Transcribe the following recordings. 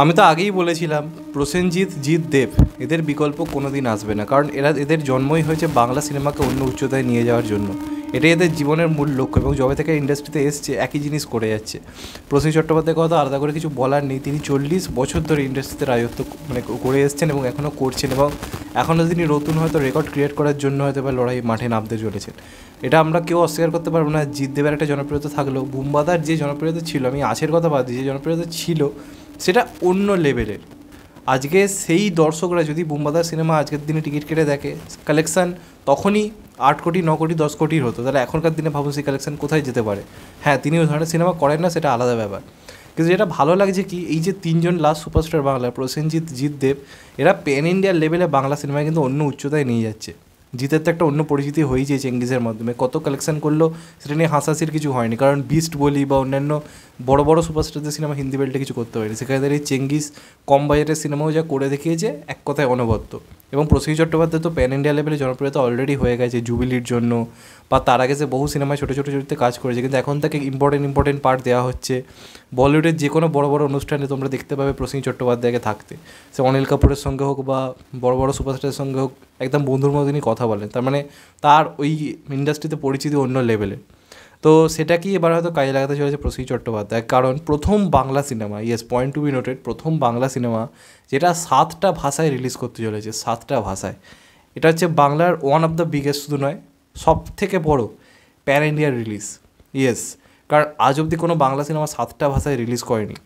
আমি তো আগেই বলেছিলাম প্রসেনজিৎ জিৎ দেব এদের বিকল্প কোনো দিন আসবে না কারণ এরা এদের জন্মই হয়েছে বাংলা সিনেমাকে অন্য উচ্চতায় নিয়ে যাওয়ার জন্য এটাই এদের জীবনের মূল লক্ষ্য এবং জবে থেকে ইন্ডাস্ট্রিতে এসছে একই জিনিস করে যাচ্ছে প্রসেন চট্টোপাধ্যায় কথা আলাদা করে কিছু বলার নেই তিনি চল্লিশ বছর ধরে ইন্ডাস্ট্রিতে রাজত্ব মানে করে এসছেন এবং এখনও করছেন এবং এখনও তিনি নতুন হয়তো রেকর্ড ক্রিয়েট করার জন্য হয়তো বা লড়াই মাঠে নামতে চলেছেন এটা আমরা কেউ অস্বীকার করতে পারবো না দেবের একটা জনপ্রিয়তা থাকলেও বুম্বাদার যে জনপ্রিয়তা ছিল আমি আছের কথা বাদ দিই যে জনপ্রিয়তা ছিল সেটা অন্য লেভেলের আজকে সেই দর্শকরা যদি বোম্বাদার সিনেমা আজকের দিনে টিকিট কেটে দেখে কালেকশান তখনই আট কোটি ন কোটি দশ কোটির হতো তাহলে এখনকার দিনে ভাবুন সেই কালেকশান কোথায় যেতে পারে হ্যাঁ তিনি ওই ধরনের সিনেমা করেন না সেটা আলাদা ব্যাপার কিন্তু যেটা ভালো লাগছে কি এই যে তিনজন লাস্ট সুপারস্টার বাংলা প্রসেনজিৎ জিৎ দেব এরা প্যান ইন্ডিয়ার লেভেলে বাংলা সিনেমায় কিন্তু অন্য উচ্চতায় নিয়ে যাচ্ছে জিতের তো একটা অন্য পরিচিতি হয়েছে চেঙ্গিজের মাধ্যমে কত কালেকশন করলো সেটা নিয়ে হাসাহাসির কিছু হয়নি কারণ বিস্ট বলি বা অন্যান্য বড় বড় সুপারস্টারদের সিনেমা হিন্দি বেল্টে কিছু করতে পারেনি সেখানে এই চেঙ্গিস কম বাজেটের সিনেমাও যা করে দেখিয়েছে এক কথায় অনবদ্য এবং প্রসিক চট্টোপাধ্যায় তো প্যান ইন্ডিয়া লেভেলে জনপ্রিয়তা অলরেডি হয়ে গেছে জুবিলির জন্য বা তার আগে সে বহু সিনেমায় ছোটো ছোটো চরিত্রে কাজ করেছে কিন্তু এখন তাকে ইম্পর্টেন্ট ইম্পর্টেন্ট পার্ট দেওয়া হচ্ছে বলিউডের যে কোনো বড় বড় অনুষ্ঠানে তোমরা দেখতে পাবে প্রসিং চট্টোপাধ্যায়কে থাকতে সে অনিল কাপুরের সঙ্গে হোক বা বড় বড় সুপারস্টারের সঙ্গে হোক একদম বন্ধুর মতো কথা বলেন তার মানে তার ওই ইন্ডাস্ট্রিতে পরিচিতি অন্য লেভেলে তো সেটাকেই এবার হয়তো কাজে লাগাতে চলেছে প্রসী চট্টোপাধ্যায় কারণ প্রথম Bangla cinema yes point to be noted প্রথম বাংলা সিনেমা যেটা সাতটা ভাষায় রিলিজ করতে চলেছে সাতটা ভাষায় এটা হচ্ছে বাংলার ওয়ান অফ দ্য বিগেস্ট শুধু নয় সব থেকে বড়ো প্যান ইন্ডিয়ার রিলিজ ইয়েস কারণ আজ অবধি কোনো বাংলা সিনেমা সাতটা ভাষায় রিলিজ করেনি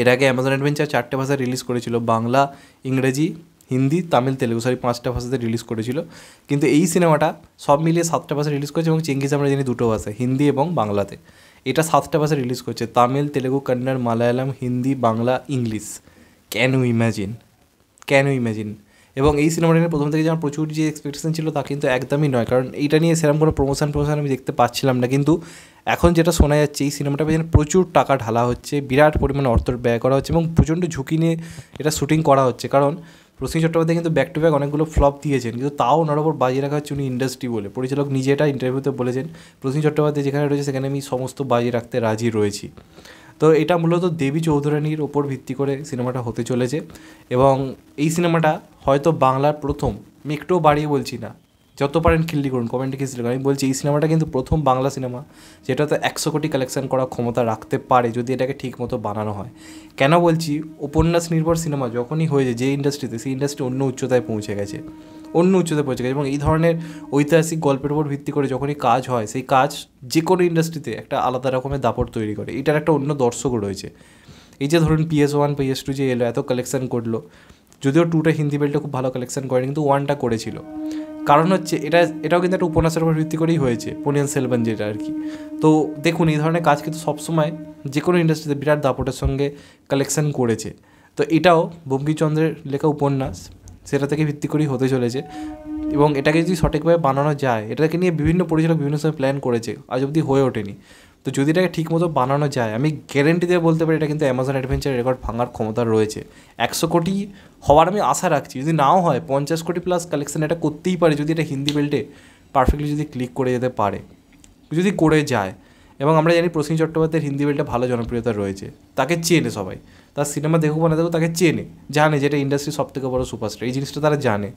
এর আগে অ্যামাজন অ্যাডভেঞ্চার চারটে ভাষায় রিলিজ করেছিল বাংলা ইংরেজি হিন্দি তামিল তেলেগু সরি পাঁচটা ভাষাতে রিলিজ করেছিল কিন্তু এই সিনেমাটা সব মিলিয়ে সাতটা ভাষা রিলিজ করেছে এবং চেঙ্গিজ আমরা জানি দুটো ভাষা হিন্দি এবং বাংলাতে এটা সাতটা ভাষা রিলিজ করছে Tamil Telugu Kannada Malayalam Hindi Bangla English can you imagine can you imagine এবং এই সিনেমাটা নিয়ে প্রথম থেকে যেমন প্রচুর যে এক্সপেকটেশন ছিল তা কিন্তু একদমই নয় কারণ এটা নিয়ে সেরকম কোনো প্রমোশন প্রমোশন আমি দেখতে পাচ্ছিলাম না কিন্তু এখন যেটা শোনা যাচ্ছে এই সিনেমাটা যেন প্রচুর টাকা ঢালা হচ্ছে বিরাট পরিমাণে অর্থ ব্যয় করা হচ্ছে এবং প্রচণ্ড ঝুঁকি নিয়ে এটা শ্যুটিং করা হচ্ছে কারণ প্রসিং চট্টোপাধ্যায় কিন্তু ব্যাক টু ব্যাক অনেকগুলো ফ্লপ দিয়েছেন কিন্তু তাও ওনার ওপর বাজি রাখা হচ্ছে উনি ইন্ডাস্ট্রি বলে পরিচালক নিজে এটা ইন্টারভিউতে বলেছেন প্রসিং চট্টোপাধ্যায় যেখানে রয়েছে সেখানে আমি সমস্ত বাজি রাখতে রাজি রয়েছি তো এটা মূলত দেবী চৌধুরানীর ওপর ভিত্তি করে সিনেমাটা হতে চলেছে এবং এই সিনেমাটা হয়তো বাংলার প্রথম আমি একটুও বাড়িয়ে বলছি না যত পারেন খিল্লি করুন কমেন্টে খিল্লি করুন আমি বলছি এই সিনেমাটা কিন্তু প্রথম বাংলা সিনেমা যেটাতে একশো কোটি কালেকশন করার ক্ষমতা রাখতে পারে যদি এটাকে ঠিকমতো বানানো হয় কেন বলছি উপন্যাস নির্ভর সিনেমা যখনই হয়েছে যে ইন্ডাস্ট্রিতে সেই ইন্ডাস্ট্রি অন্য উচ্চতায় পৌঁছে গেছে অন্য উচ্চতায় পৌঁছে গেছে এবং এই ধরনের ঐতিহাসিক গল্পের উপর ভিত্তি করে যখনই কাজ হয় সেই কাজ যে কোনো ইন্ডাস্ট্রিতে একটা আলাদা রকমের দাপট তৈরি করে এটার একটা অন্য দর্শক রয়েছে এই যে ধরুন পিএস ওয়ান পিএস টু যে এলো এত কালেকশন করলো যদিও টুটা হিন্দি বেল্টটা খুব ভালো কালেকশন করে কিন্তু ওয়ানটা করেছিল কারণ হচ্ছে এটা এটাও কিন্তু একটা উপন্যাসের উপর ভিত্তি করেই হয়েছে পোনিয়ান সেলভান যেটা আর কি তো দেখুন এই ধরনের কাজ কিন্তু সবসময় যে কোনো ইন্ডাস্ট্রিতে বিরাট দাপটের সঙ্গে কালেকশন করেছে তো এটাও বঙ্কিমচন্দ্রের লেখা উপন্যাস সেটা থেকে ভিত্তি করেই হতে চলেছে এবং এটাকে যদি সঠিকভাবে বানানো যায় এটাকে নিয়ে বিভিন্ন পরিচালক বিভিন্ন সময় প্ল্যান করেছে আজ অবধি হয়ে ওঠেনি তো যদি এটাকে ঠিকমতো বানানো যায় আমি গ্যারেন্টি দিয়ে বলতে পারি এটা কিন্তু অ্যামাজন অ্যাডভেঞ্চার রেকর্ড ভাঙার ক্ষমতা রয়েছে একশো কোটি হওয়ার আমি আশা রাখছি যদি নাও হয় পঞ্চাশ কোটি প্লাস কালেকশান এটা করতেই পারে যদি এটা হিন্দি বেল্টে পারফেক্টলি যদি ক্লিক করে যেতে পারে যদি করে যায় এবং আমরা জানি প্রসীন চট্টোপাধ্যায়ের হিন্দি বেল্টে ভালো জনপ্রিয়তা রয়েছে তাকে চেনে সবাই তার সিনেমা দেখুক না দেখুক তাকে চেনে জানে যে এটা সব থেকে বড়ো সুপারস্টার এই জিনিসটা তারা জানে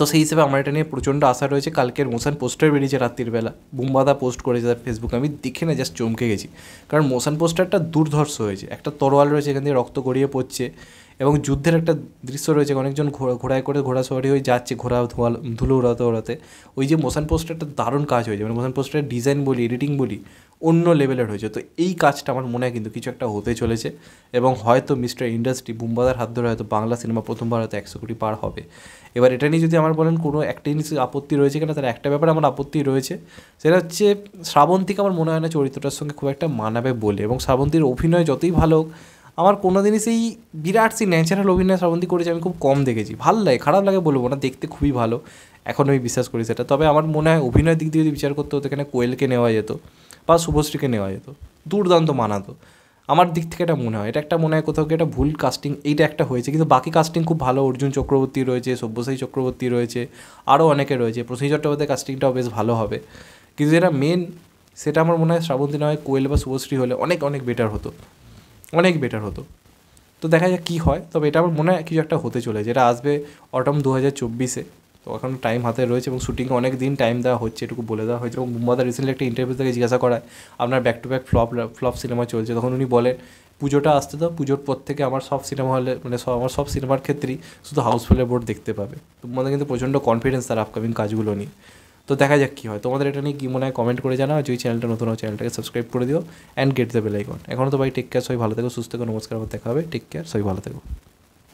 তো সেই হিসেবে আমার এটা নিয়ে প্রচণ্ড আশা রয়েছে কালকের মোশান পোস্টার বেরিয়েছে রাত্রির বেলা বুম্বাদা পোস্ট করেছে তার ফেসবুকে আমি দেখে না জাস্ট চমকে গেছি কারণ মোশান পোস্টারটা দুর্ধর্ষ হয়েছে একটা তরোয়াল রয়েছে এখান দিয়ে রক্ত গড়িয়ে পড়ছে এবং যুদ্ধের একটা দৃশ্য রয়েছে অনেকজন ঘোরা ঘোড়ায় করে ঘোড়া সবারই হয়ে যাচ্ছে ঘোড়া ধোয়া ধুলো ওড়াতে ওড়াতে ওই যে মোশান পোস্টারটা দারুণ কাজ হয়েছে মানে মোশান পোস্টারের ডিজাইন বলি এডিটিং বলি অন্য লেভেলের হয়েছে তো এই কাজটা আমার মনে হয় কিন্তু কিছু একটা হতে চলেছে এবং হয়তো মিস্টার ইন্ডাস্ট্রি বুম্বাদার হাত ধরে হয়তো বাংলা সিনেমা প্রথমবার হয়তো একশো কোটি পার হবে এবার এটা নিয়ে যদি আমার বলেন কোনো একটা জিনিস আপত্তি রয়েছে কিনা তার একটা ব্যাপারে আমার আপত্তি রয়েছে সেটা হচ্ছে শ্রাবন্তীকে আমার মনে হয় না চরিত্রটার সঙ্গে খুব একটা মানাবে বলে এবং শ্রাবন্তীর অভিনয় যতই ভালো হোক আমার কোনো দিনই সেই বিরাট সেই ন্যাচারাল অভিনয় শ্রাবন্তী করেছে আমি খুব কম দেখেছি ভাল লাগে খারাপ লাগে বলবো না দেখতে খুবই ভালো এখন আমি বিশ্বাস করি সেটা তবে আমার মনে হয় অভিনয়ের দিক দিয়ে যদি বিচার করতে হতো এখানে কোয়েলকে নেওয়া যেত বা শুভশ্রীকে নেওয়া যেত দুর্দান্ত মানাতো আমার দিক থেকে এটা মনে হয় এটা একটা মনে হয় কোথাও একটা ভুল কাস্টিং এইটা একটা হয়েছে কিন্তু বাকি কাস্টিং খুব ভালো অর্জুন চক্রবর্তী রয়েছে সব্যসায়ী চক্রবর্তী রয়েছে আরও অনেকে রয়েছে প্রসী চট্টোপাধ্যায় কাস্টিংটাও বেশ ভালো হবে কিন্তু যেটা মেন সেটা আমার মনে হয় শ্রাবন্তী নয় কোয়েল বা শুভশ্রী হলে অনেক অনেক বেটার হতো অনেক বেটার হতো তো দেখা যাক কী হয় তবে এটা আমার মনে হয় কিছু একটা হতে চলেছে এটা আসবে অটম দু হাজার চব্বিশে তো এখন টাইম হাতে রয়েছে এবং শুটিংয়ে অনেক দিন টাইম দেওয়া হচ্ছে এটুকু বলে দেওয়া হয়েছে এবং মুম্বাদা রিসেন্টলি একটা ইন্টারভিউ থেকে জিজ্ঞাসা করায় আপনার back to back flop flop cinema চলছে তখন উনি বলেন পুজোটা আসতে তো পুজোর পর থেকে আমার সব সিনেমা হলে মানে সব আমার সব সিনেমার ক্ষেত্রেই শুধু হাউসফুলের বোর্ড দেখতে পাবে তোমাদের কিন্তু প্রচণ্ড কনফিডেন্স তার আপকামিং কাজগুলো নিয়ে তো দেখা যাক কী হয় তোমাদের এটা নিয়ে কী মনে হয় কমেন্ট করে জানাও যে চ্যানেলটা নতুন হয় চ্যানেলটাকে সাবস্ক্রাইব করে দিও অ্যান্ড গেট দ্য বেল এখনও তো ভাই টেক কেয়ার সবাই ভালো থেকো সুস্থ থেকে নমস্কার আবার দেখা হবে টেক কেয়ার সবাই ভালো থেকো